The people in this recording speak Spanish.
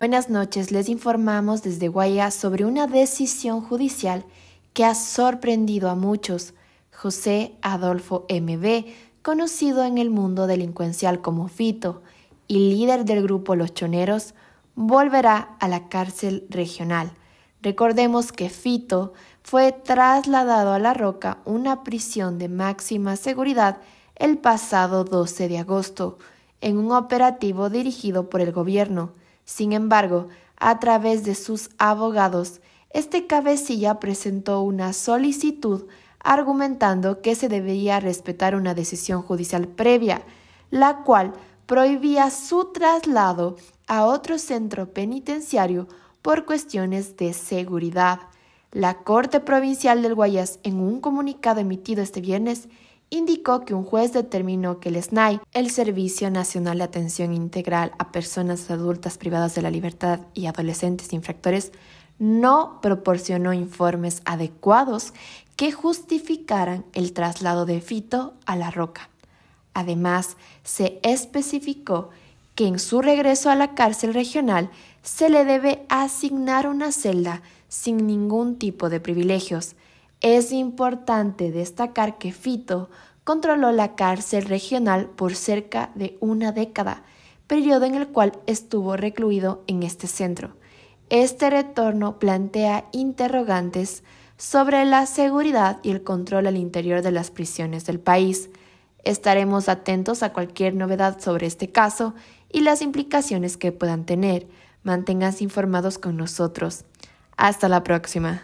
Buenas noches, les informamos desde Guaya sobre una decisión judicial que ha sorprendido a muchos. José Adolfo MB, conocido en el mundo delincuencial como Fito y líder del grupo Los Choneros, volverá a la cárcel regional. Recordemos que Fito fue trasladado a La Roca, una prisión de máxima seguridad, el pasado 12 de agosto, en un operativo dirigido por el gobierno. Sin embargo, a través de sus abogados, este cabecilla presentó una solicitud argumentando que se debía respetar una decisión judicial previa, la cual prohibía su traslado a otro centro penitenciario por cuestiones de seguridad. La Corte Provincial del Guayas, en un comunicado emitido este viernes, indicó que un juez determinó que el SNAI, el Servicio Nacional de Atención Integral a Personas Adultas Privadas de la Libertad y Adolescentes Infractores, no proporcionó informes adecuados que justificaran el traslado de Fito a la roca. Además, se especificó que en su regreso a la cárcel regional se le debe asignar una celda sin ningún tipo de privilegios, es importante destacar que Fito controló la cárcel regional por cerca de una década, periodo en el cual estuvo recluido en este centro. Este retorno plantea interrogantes sobre la seguridad y el control al interior de las prisiones del país. Estaremos atentos a cualquier novedad sobre este caso y las implicaciones que puedan tener. Manténganse informados con nosotros. Hasta la próxima.